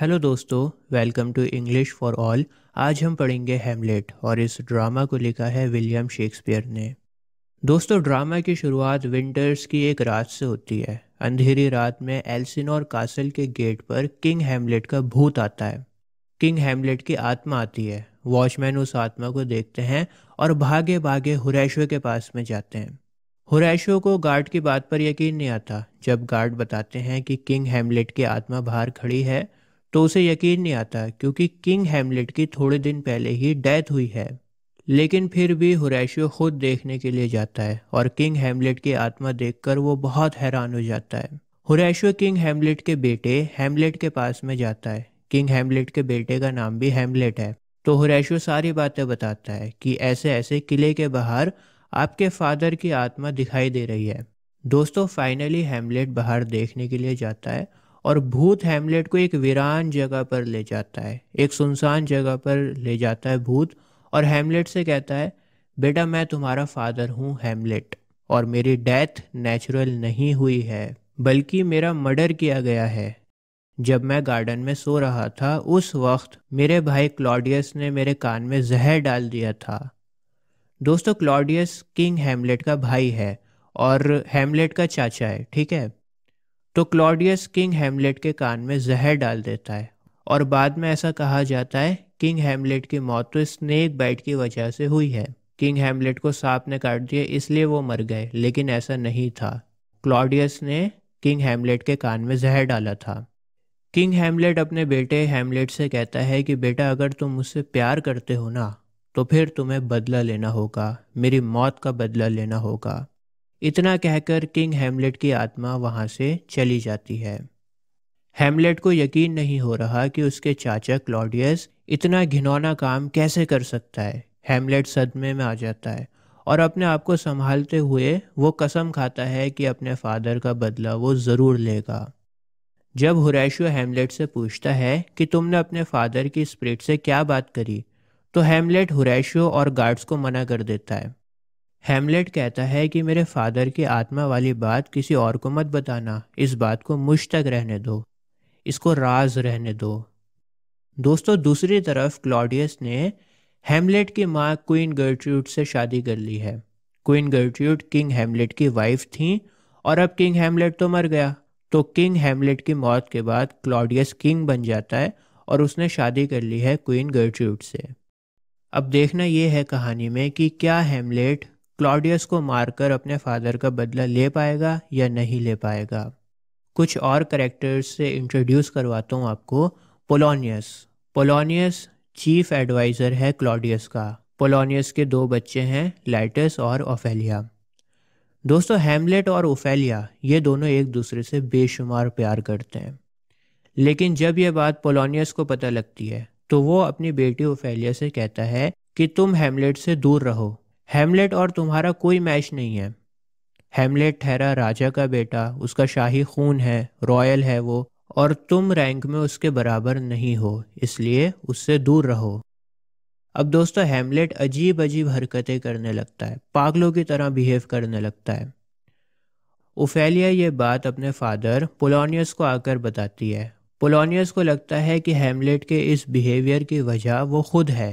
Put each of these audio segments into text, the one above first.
hello दोस्तों welcome to English for all आज हम पढ़ेंगे हेमलेट और इस ड्रामा को लिखा है विलियम शेक्सपियर ने दोस्तों ड्रामा की शुरुआत विंटर्स की एक रात से होती है अंधेरी रात में एल्सिनोर कासल के गेट पर किंग हेमलेट का भूत आता है किंग हेमलेट की आत्मा आती है वॉचमैन उस आत्मा को देखते हैं और भागे भागे हुरैशो के पास में जाते हैं हुरैशो को गार्ड की बात पर यकीन नहीं आता जब गार्ड बताते हैं कि किंग हेमलेट की आत्मा बाहर खड़ी है तो उसे यकीन नहीं आता क्योंकि किंग हेमलेट की थोड़े दिन पहले ही डेथ हुई है लेकिन फिर भी हुरैशियो खुद देखने के लिए जाता है और किंग हेमलेट की आत्मा देखकर वो बहुत हैरान हो जाता है हुरैशियो किंग हेमलेट के बेटे हेमलेट के पास में जाता है किंग हेमलेट के बेटे का नाम भी हेमलेट है तो हुरैशियो सारी बातें बताता है कि ऐसे ऐसे किले के बाहर आपके फादर की आत्मा दिखाई दे रही है दोस्तों फाइनली हेमलेट बाहर देखने के लिए जाता है और भूत हैमलेट को एक वीरान जगह पर ले जाता है एक सुनसान जगह पर ले जाता है भूत और हैमलेट से कहता है बेटा मैं तुम्हारा फादर हूँ हैमलेट और मेरी डेथ नेचुरल नहीं हुई है बल्कि मेरा मर्डर किया गया है जब मैं गार्डन में सो रहा था उस वक्त मेरे भाई क्लॉडियस ने मेरे कान में जहर डाल दिया था दोस्तों क्लॉडियस किंग हैमलेट का भाई है और हैमलेट का चाचा है ठीक है तो क्लॉडियस किंग हेमलेट के कान में जहर डाल देता है और बाद में ऐसा कहा जाता है किंग हेमलेट की मौत तो स्नेक बाइट की वजह से हुई है किंग हेमलेट को सांप ने काट दिया इसलिए वो मर गए लेकिन ऐसा नहीं था क्लॉडियस ने किंग हेमलेट के कान में जहर डाला था किंग हेमलेट अपने बेटे हेमलेट से कहता है कि बेटा अगर तुम मुझसे प्यार करते हो ना तो फिर तुम्हें बदला लेना होगा मेरी मौत का बदला लेना होगा इतना कहकर किंग हेमलेट की आत्मा वहाँ से चली जाती है हेमलेट को यकीन नहीं हो रहा कि उसके चाचा क्लॉडियस इतना घिनौना काम कैसे कर सकता है हेमलेट सदमे में आ जाता है और अपने आप को संभालते हुए वो कसम खाता है कि अपने फादर का बदला वो ज़रूर लेगा जब हुरैशो हेमलेट से पूछता है कि तुमने अपने फादर की स्प्रिट से क्या बात करी तो हेमलेट हुरैशो और गार्ड्स को मना कर देता है हेमलेट कहता है कि मेरे फादर की आत्मा वाली बात किसी और को मत बताना इस बात को मुझ तक रहने दो इसको राज रहने दो दोस्तों दूसरी तरफ क्लॉडियस ने हेमलेट की माँ क्वीन गर्ट्रूड से शादी कर ली है क्वीन गर्ट्रूड किंग हेमलेट की वाइफ थी और अब किंग हेमलेट तो मर गया तो किंग हेमलेट की मौत के बाद क्लॉडियस किंग बन जाता है और उसने शादी कर ली है क्वीन गर्ट्रूड से अब देखना यह है कहानी में कि क्या हेमलेट क्लॉडियस को मारकर अपने फादर का बदला ले पाएगा या नहीं ले पाएगा कुछ और करेक्टर्स से इंट्रोड्यूस करवाता हूँ आपको पोलोनियस पोलोनियस चीफ एडवाइज़र है क्लॉडियस का पोलोनियस के दो बच्चे हैं लाइटस और ओफेलिया दोस्तों हेमलेट और ओफेलिया ये दोनों एक दूसरे से बेशुमार प्यार करते हैं लेकिन जब यह बात पोलोनियस को पता लगती है तो वो अपनी बेटी ओफेलिया से कहता है कि तुम हेमलेट से दूर रहो हेमलेट और तुम्हारा कोई मैच नहीं है हेमलेट ठहरा राजा का बेटा उसका शाही खून है रॉयल है वो और तुम रैंक में उसके बराबर नहीं हो इसलिए उससे दूर रहो अब दोस्तों हेमलेट अजीब अजीब हरकतें करने लगता है पागलों की तरह बिहेव करने लगता है उफेलिया ये बात अपने फादर पोलोनियस को आकर बताती है पोलोनियस को लगता है कि हेमलेट के इस बिहेवियर की वजह वो खुद है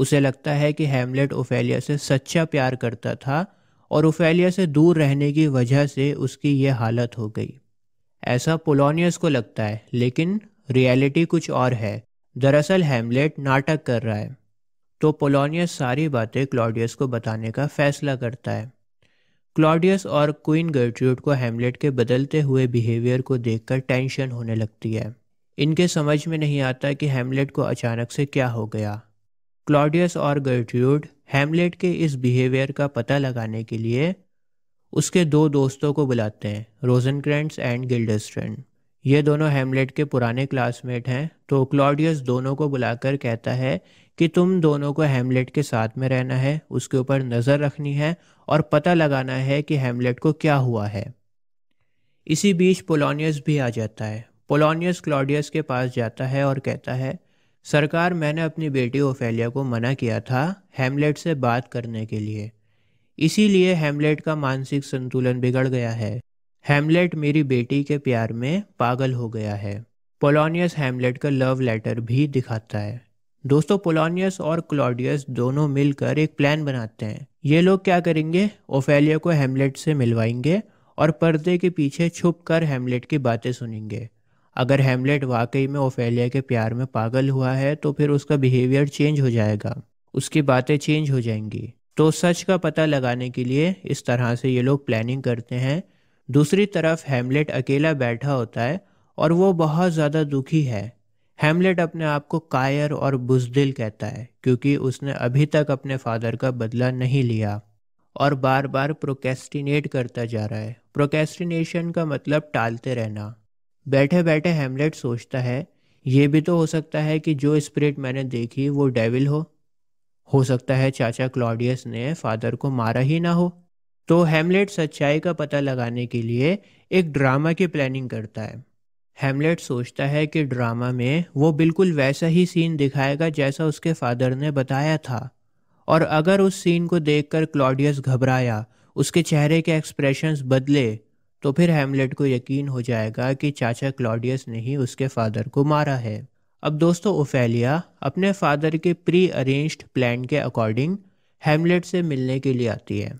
उसे लगता है कि हेमलेट ओफेलिया से सच्चा प्यार करता था और ओफेलिया से दूर रहने की वजह से उसकी ये हालत हो गई ऐसा पोलोनियस को लगता है लेकिन रियलिटी कुछ और है दरअसल हेमलेट नाटक कर रहा है तो पोलोनियस सारी बातें क्लॉडियस को बताने का फैसला करता है क्लॉडियस और क्वीन गर्ट्रूड को हेमलेट के बदलते हुए बिहेवियर को देखकर टेंशन होने लगती है इनके समझ में नहीं आता कि हेमलेट को अचानक से क्या हो गया क्लॉडियस और गर्ट्यूड हेमलेट के इस बिहेवियर का पता लगाने के लिए उसके दो दोस्तों को बुलाते हैं रोजनक्रेंट्स एंड गिल्डस्ट्रेंड ये दोनों हेमलेट के पुराने क्लासमेट हैं तो क्लॉडियस दोनों को बुलाकर कहता है कि तुम दोनों को हेमलेट के साथ में रहना है उसके ऊपर नज़र रखनी है और पता लगाना है कि हेमलेट को क्या हुआ है इसी बीच पोलोनियस भी आ जाता है पोलोनियस क्लॉडियस के पास जाता है और कहता है सरकार मैंने अपनी बेटी ओफेलिया को मना किया था हेमलेट से बात करने के लिए इसीलिए हेमलेट का मानसिक संतुलन बिगड़ गया है हेमलेट मेरी बेटी के प्यार में पागल हो गया है पोलोनियस हेमलेट का लव लेटर भी दिखाता है दोस्तों पोलोनियस और क्लॉडियस दोनों मिलकर एक प्लान बनाते हैं ये लोग क्या करेंगे ओफेलिया को हेमलेट से मिलवाएंगे और पर्दे के पीछे छुप कर हेमलेट की बातें सुनेंगे अगर हेमलेट वाकई में ओफेलिया के प्यार में पागल हुआ है तो फिर उसका बिहेवियर चेंज हो जाएगा उसकी बातें चेंज हो जाएंगी तो सच का पता लगाने के लिए इस तरह से ये लोग प्लानिंग करते हैं दूसरी तरफ हेमलेट अकेला बैठा होता है और वो बहुत ज़्यादा दुखी है हेमलेट अपने आप को कायर और बुजदिल कहता है क्योंकि उसने अभी तक अपने फादर का बदला नहीं लिया और बार बार प्रोकेस्टिनेट करता जा रहा है प्रोकेस्टिनेशन का मतलब टालते रहना बैठे बैठे हेमलेट सोचता है ये भी तो हो सकता है कि जो स्प्रिट मैंने देखी वो डेविल हो हो सकता है चाचा क्लॉडियस ने फादर को मारा ही ना हो तो हेमलेट सच्चाई का पता लगाने के लिए एक ड्रामा की प्लानिंग करता है हेमलेट सोचता है कि ड्रामा में वो बिल्कुल वैसा ही सीन दिखाएगा जैसा उसके फादर ने बताया था और अगर उस सीन को देखकर क्लॉडियस घबराया उसके चेहरे के एक्सप्रेशंस बदले तो फिर हेमलेट को यकीन हो जाएगा कि चाचा क्लॉडियस ने ही उसके फादर को मारा है अब दोस्तों ओफेलिया अपने फादर के प्री अरेंज प्लान के अकॉर्डिंग हेमलेट से मिलने के लिए आती है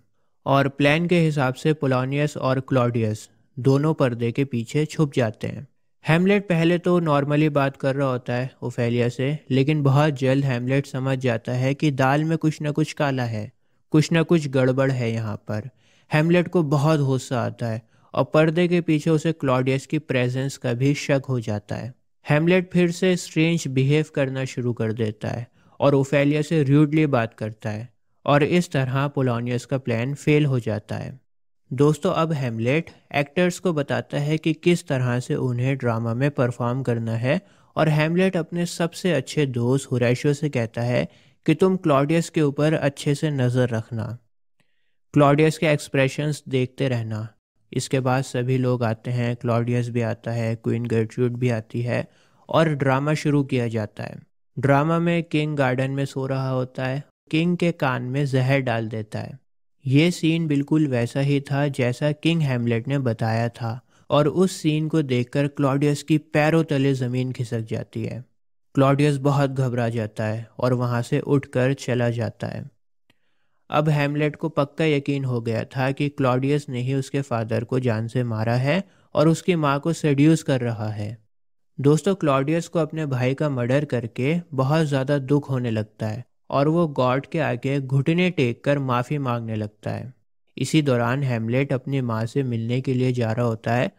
और प्लान के हिसाब से पोलोनियस और क्लॉडियस दोनों पर्दे के पीछे छुप जाते हैं हेमलेट पहले तो नॉर्मली बात कर रहा होता है ओफेलिया से लेकिन बहुत जल्द हेमलेट समझ जाता है कि दाल में कुछ ना कुछ काला है कुछ ना कुछ गड़बड़ है यहाँ पर हेमलेट को बहुत गुस्सा आता है और पर्दे के पीछे उसे क्लॉडियस की प्रेजेंस का भी शक हो जाता है हेमलेट फिर से स्ट्रेंज बिहेव करना शुरू कर देता है और ओफेलिया से र्यूडली बात करता है और इस तरह पोलोनियस का प्लान फेल हो जाता है दोस्तों अब हेमलेट एक्टर्स को बताता है कि किस तरह से उन्हें ड्रामा में परफॉर्म करना है और हेमलेट अपने सबसे अच्छे दोस्त हुरैशो से कहता है कि तुम क्लॉडियस के ऊपर अच्छे से नज़र रखना क्लॉडियस के एक्सप्रेशंस देखते रहना इसके बाद सभी लोग आते हैं क्लॉडियस भी आता है क्वीन गर्ट्रूड भी आती है और ड्रामा शुरू किया जाता है ड्रामा में किंग गार्डन में सो रहा होता है किंग के कान में जहर डाल देता है ये सीन बिल्कुल वैसा ही था जैसा किंग हेमलेट ने बताया था और उस सीन को देखकर क्लॉडियस की पैरों तले ज़मीन खिसक जाती है क्लॉडियस बहुत घबरा जाता है और वहाँ से उठकर चला जाता है अब हेमलेट को पक्का यकीन हो गया था कि क्लॉडियस ने ही उसके फादर को जान से मारा है और उसकी माँ को सड्यूस कर रहा है दोस्तों क्लॉडियस को अपने भाई का मर्डर करके बहुत ज़्यादा दुख होने लगता है और वो गॉड के आगे घुटने टेक कर माफ़ी मांगने लगता है इसी दौरान हेमलेट अपनी माँ से मिलने के लिए जा रहा होता है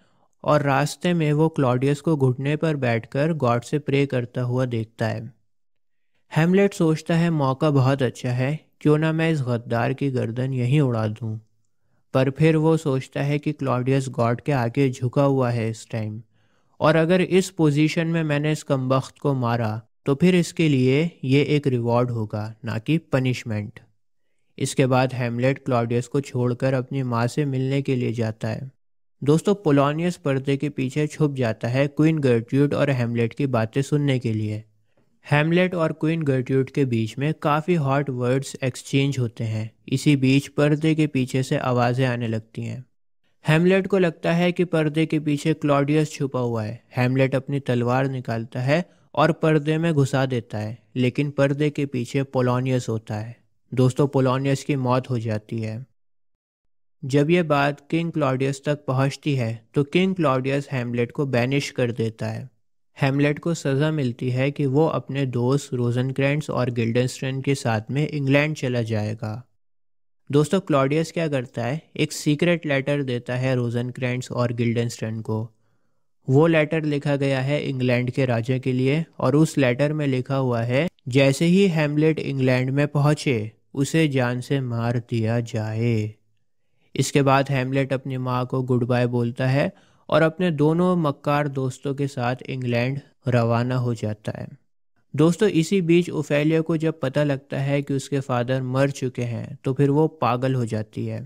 और रास्ते में वो क्लॉडियस को घुटने पर बैठकर गॉड से प्रे करता हुआ देखता है हेमलेट सोचता है मौका बहुत अच्छा है क्यों ना मैं इस गद्दार की गर्दन यहीं उड़ा दूँ पर फिर वो सोचता है कि क्लॉडियस गॉड के आगे झुका हुआ है इस टाइम और अगर इस पोजीशन में मैंने इस कमबख्त को मारा तो फिर इसके लिए ये एक रिवॉर्ड होगा ना कि पनिशमेंट इसके बाद हेमलेट क्लॉडियस को छोड़कर अपनी माँ से मिलने के लिए जाता है दोस्तों पोलोनियस पर्दे के पीछे छुप जाता है क्वीन गर्ट्यूड और हेमलेट की बातें सुनने के लिए हेमलेट और क्वीन गर्ट्यूड के बीच में काफ़ी हॉट वर्ड्स एक्सचेंज होते हैं इसी बीच पर्दे के पीछे से आवाज़ें आने लगती हैं हेमलेट को लगता है कि पर्दे के पीछे क्लॉडियस छुपा हुआ है हेमलेट अपनी तलवार निकालता है और पर्दे में घुसा देता है लेकिन पर्दे के पीछे पोलोनियस होता है दोस्तों पोलोनियस की मौत हो जाती है जब यह बात किंग क्लॉडियस तक पहुंचती है तो किंग क्लॉडियस हेमलेट को बैनिश कर देता है हेमलेट को सज़ा मिलती है कि वो अपने दोस्त रोजनक्रैंड्स और गिल्डनस्टन के साथ में इंग्लैंड चला जाएगा दोस्तों क्लॉडियस क्या करता है एक सीक्रेट लेटर देता है रोजनक्रैंड्स और गिल्डनस्टन को वो लेटर लिखा गया है इंग्लैंड के राजा के लिए और उस लेटर में लिखा हुआ है जैसे ही हेमलेट इंग्लैंड में पहुँचे उसे जान से मार दिया जाए इसके बाद हेमलेट अपनी माँ को गुड बाय बोलता है और अपने दोनों मक्कार दोस्तों के साथ इंग्लैंड रवाना हो जाता है दोस्तों इसी बीच ओफेलिया को जब पता लगता है कि उसके फादर मर चुके हैं तो फिर वो पागल हो जाती है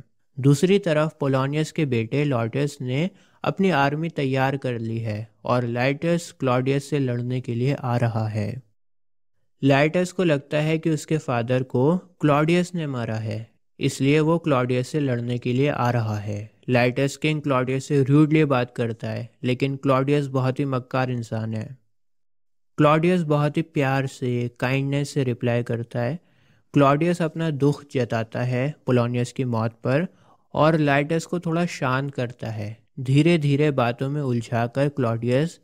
दूसरी तरफ पोलोनियस के बेटे लॉर्टस ने अपनी आर्मी तैयार कर ली है और लाइटस क्लॉडियस से लड़ने के लिए आ रहा है लाइटस को लगता है कि उसके फादर को क्लॉडियस ने मारा है इसलिए वो क्लॉडियस से लड़ने के लिए आ रहा है लाइटस किंग क्लॉडियस से रूडली बात करता है लेकिन क्लॉडियस बहुत ही मक्कार इंसान है क्लॉडियस बहुत ही प्यार से काइंडनेस से रिप्लाई करता है क्लॉडियस अपना दुख जताता है पोलोनियस की मौत पर और लाइटस को थोड़ा शांत करता है धीरे धीरे बातों में उलझा कर क्लॉडियस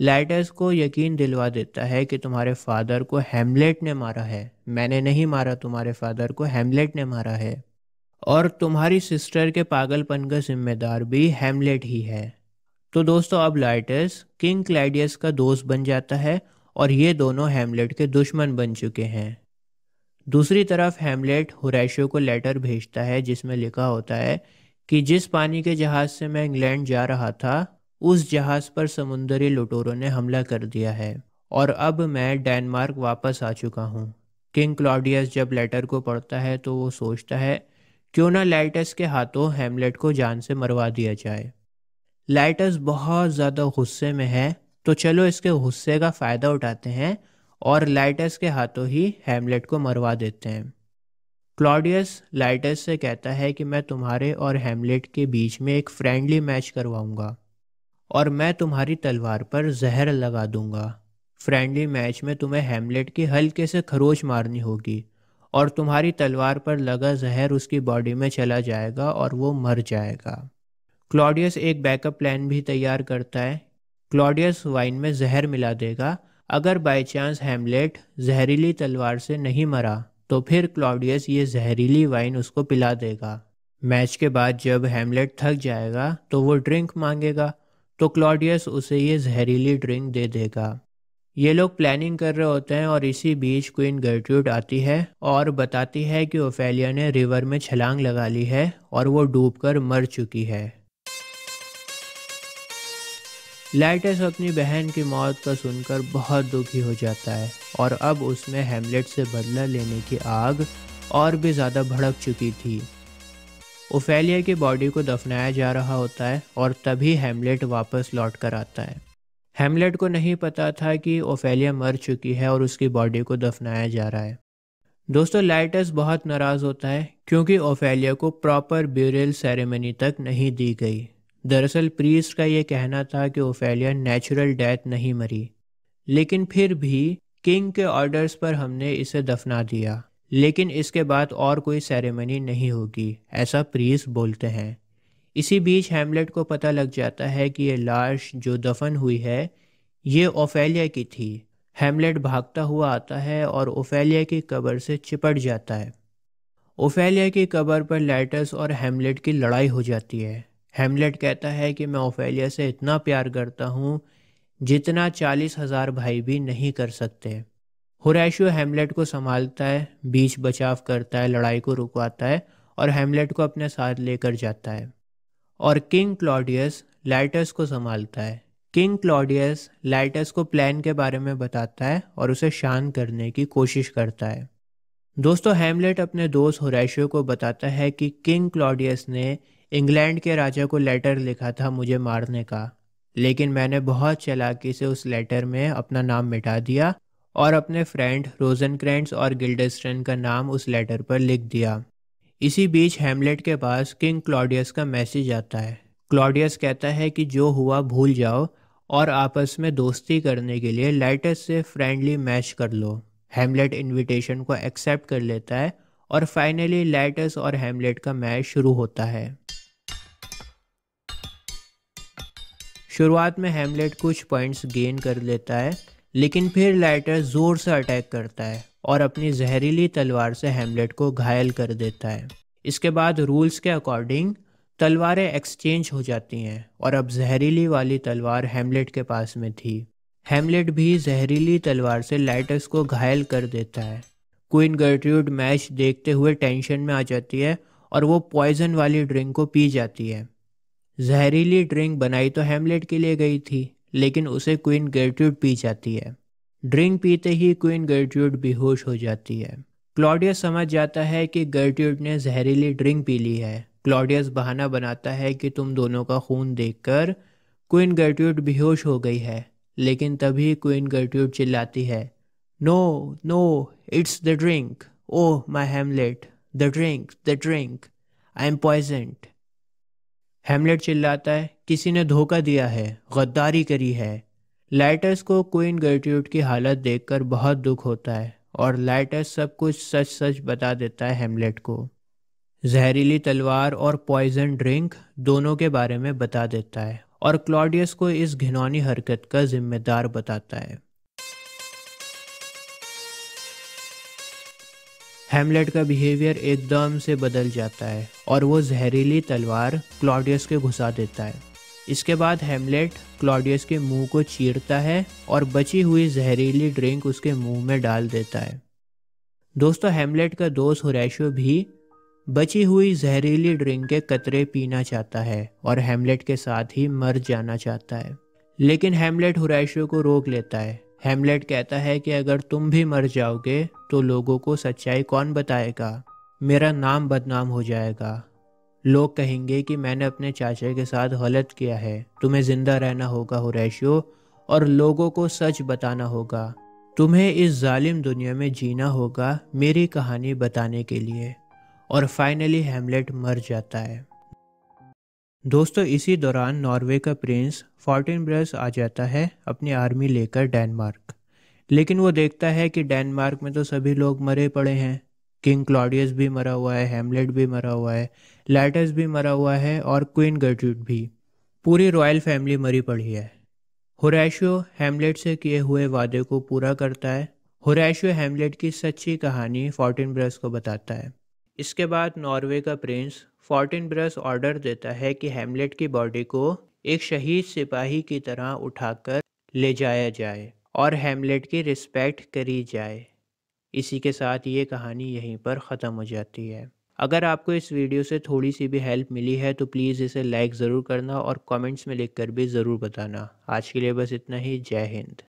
लाइटस को यकीन दिलवा देता है कि तुम्हारे फादर को हेमलेट ने मारा है मैंने नहीं मारा तुम्हारे फादर को हेमलेट ने मारा है और तुम्हारी सिस्टर के पागलपन का जिम्मेदार भी हेमलेट ही है तो दोस्तों अब लाइटस किंग क्लैडियस का दोस्त बन जाता है और ये दोनों हेमलेट के दुश्मन बन चुके हैं दूसरी तरफ हेमलेट हुरैशो को लेटर भेजता है जिसमें लिखा होता है कि जिस पानी के जहाज़ से मैं इंग्लैंड जा रहा था उस जहाज़ पर समुंदरी लुटोरों ने हमला कर दिया है और अब मैं डेनमार्क वापस आ चुका हूँ किंग क्लॉडियस जब लेटर को पढ़ता है तो वो सोचता है क्यों ना लाइटस के हाथों हेमलेट को जान से मरवा दिया जाए लाइटस बहुत ज़्यादा गुस्से में है तो चलो इसके गुस्से का फ़ायदा उठाते हैं और लाइटस के हाथों ही हेमलेट को मरवा देते हैं क्लॉडियस लाइटस से कहता है कि मैं तुम्हारे और हेमलेट के बीच में एक फ्रेंडली मैच करवाऊंगा और मैं तुम्हारी तलवार पर जहर लगा दूंगा फ्रेंडली मैच में तुम्हें हेमलेट की हल्के से खरोच मारनी होगी और तुम्हारी तलवार पर लगा जहर उसकी बॉडी में चला जाएगा और वो मर जाएगा क्लॉडियस एक बैकअप प्लान भी तैयार करता है क्लॉडियस वाइन में जहर मिला देगा अगर बाय चांस हेमलेट जहरीली तलवार से नहीं मरा तो फिर क्लॉडियस ये जहरीली वाइन उसको पिला देगा मैच के बाद जब हेमलेट थक जाएगा तो वो ड्रिंक मांगेगा तो क्लॉडियस उसे ये जहरीली ड्रिंक दे देगा ये लोग प्लानिंग कर रहे होते हैं और इसी बीच क्वीन गर्ट्यूड आती है और बताती है कि ओफेलिया ने रिवर में छलांग लगा ली है और वो डूबकर मर चुकी है लाइटस अपनी बहन की मौत का सुनकर बहुत दुखी हो जाता है और अब उसमें हेमलेट से बदला लेने की आग और भी ज़्यादा भड़क चुकी थी ओफेलिया की बॉडी को दफनाया जा रहा होता है और तभी हेमलेट वापस लौट कर आता है हेमलेट को नहीं पता था कि ओफेलिया मर चुकी है और उसकी बॉडी को दफनाया जा रहा है दोस्तों लाइटस बहुत नाराज़ होता है क्योंकि ओफेलिया को प्रॉपर ब्यूरियल सेरेमनी तक नहीं दी गई दरअसल प्रीस्ट का ये कहना था कि ओफेलिया नेचुरल डेथ नहीं मरी लेकिन फिर भी किंग के ऑर्डर्स पर हमने इसे दफना दिया लेकिन इसके बाद और कोई सेरेमनी नहीं होगी ऐसा प्रीस बोलते हैं इसी बीच हेमलेट को पता लग जाता है कि ये लाश जो दफन हुई है ये ओफेलिया की थी हेमलेट भागता हुआ आता है और ओफेलिया की कब्र से चिपट जाता है ओफेलिया की कब्र पर लैटस और हेमलेट की लड़ाई हो जाती है हेमलेट कहता है कि मैं ओफेलिया से इतना प्यार करता हूँ जितना चालीस हज़ार भाई भी नहीं कर सकते हुरैशो हेमलेट को संभालता है बीच बचाव करता है लड़ाई को रुकवाता है और हेमलेट को अपने साथ लेकर जाता है और किंग क्लॉडियस लाइटस को संभालता है किंग क्लॉडियस लाइटस को प्लान के बारे में बताता है और उसे शांत करने की कोशिश करता है दोस्तों हेमलेट अपने दोस्त होरेशियो को बताता है कि किंग क्लॉडियस ने इंग्लैंड के राजा को लेटर लिखा था मुझे मारने का लेकिन मैंने बहुत चलाकी से उस लेटर में अपना नाम मिटा दिया और अपने फ्रेंड रोजनक्रेंट्स और गिल्डेस्टन का नाम उस लेटर पर लिख दिया इसी बीच हेमलेट के पास किंग क्लॉडियस का मैसेज आता है क्लॉडियस कहता है कि जो हुआ भूल जाओ और आपस में दोस्ती करने के लिए लाइटस से फ्रेंडली मैच कर लो हेमलेट इनविटेशन को एक्सेप्ट कर लेता है और फाइनली लाइटस और हेमलेट का मैच शुरू होता है शुरुआत में हेमलेट कुछ पॉइंट्स गेन कर लेता है लेकिन फिर लाइटस ज़ोर से अटैक करता है और अपनी जहरीली तलवार से हेमलेट को घायल कर देता है इसके बाद रूल्स के अकॉर्डिंग तलवारें एक्सचेंज हो जाती हैं और अब जहरीली वाली तलवार हेमलेट के पास में थी हेमलेट भी जहरीली तलवार से लाइटस को घायल कर देता है क्वीन गर्ट्रूड मैच देखते हुए टेंशन में आ जाती है और वो पॉइजन वाली ड्रिंक को पी जाती है जहरीली ड्रिंक बनाई तो हेमलेट के लिए गई थी लेकिन उसे क्वीन गर्ट्रूड पी जाती है ड्रिंक पीते ही क्वीन गर्ट्यूड बेहोश हो जाती है क्लॉडियस समझ जाता है कि गर्ट्यूड ने जहरीली ड्रिंक पी ली है क्लॉडियस बहाना बनाता है कि तुम दोनों का खून देखकर क्वीन गर्ट्यूड बेहोश हो गई है लेकिन तभी क्वीन गर्ट्यूड चिल्लाती है no no it's the drink oh my Hamlet the drink the drink I am poisoned Hamlet चिल्लाता है किसी ने धोखा दिया है गद्दारी करी है लाइटस को क्वीन गर्ट्यूड की हालत देखकर बहुत दुख होता है और लाइटस सब कुछ सच सच बता देता है हेमलेट को जहरीली तलवार और पॉइजन ड्रिंक दोनों के बारे में बता देता है और क्लॉडियस को इस घिनौनी हरकत का जिम्मेदार बताता है हेमलेट का बिहेवियर एकदम से बदल जाता है और वो जहरीली तलवार क्लॉडियस के घुसा देता है इसके बाद हेमलेट क्लॉडियस के मुंह को चीरता है और बची हुई जहरीली ड्रिंक उसके मुंह में डाल देता है दोस्तों हेमलेट का दोस्त हुरैशो भी बची हुई जहरीली ड्रिंक के कतरे पीना चाहता है और हेमलेट के साथ ही मर जाना चाहता है लेकिन हेमलेट हुरैशो को रोक लेता है हेमलेट कहता है कि अगर तुम भी मर जाओगे तो लोगों को सच्चाई कौन बताएगा मेरा नाम बदनाम हो जाएगा लोग कहेंगे कि मैंने अपने चाचा के साथ गलत किया है तुम्हें ज़िंदा रहना होगा हुरैशियो और लोगों को सच बताना होगा तुम्हें इस जालिम दुनिया में जीना होगा मेरी कहानी बताने के लिए और फाइनली हेमलेट मर जाता है दोस्तों इसी दौरान नॉर्वे का प्रिंस ब्रस आ जाता है अपनी आर्मी लेकर डेनमार्क लेकिन वो देखता है कि डेनमार्क में तो सभी लोग मरे पड़े हैं किंग क्लॉडियस भी मरा हुआ है हेमलेट भी मरा हुआ है लैटस भी मरा हुआ है और क्वीन गर्ट्रूड भी पूरी रॉयल फैमिली मरी पड़ी है हुरैशियो हेमलेट से किए हुए वादे को पूरा करता है हुरैशियो हेमलेट की सच्ची कहानी फोर्टिन ब्रस को बताता है इसके बाद नॉर्वे का प्रिंस फोर्टिन ब्रस ऑर्डर देता है कि हेमलेट की बॉडी को एक शहीद सिपाही की तरह उठाकर ले जाया जाए और हेमलेट की रिस्पेक्ट करी जाए इसी के साथ ये कहानी यहीं पर ख़त्म हो जाती है अगर आपको इस वीडियो से थोड़ी सी भी हेल्प मिली है तो प्लीज़ इसे लाइक ज़रूर करना और कमेंट्स में लिखकर भी ज़रूर बताना आज के लिए बस इतना ही जय हिंद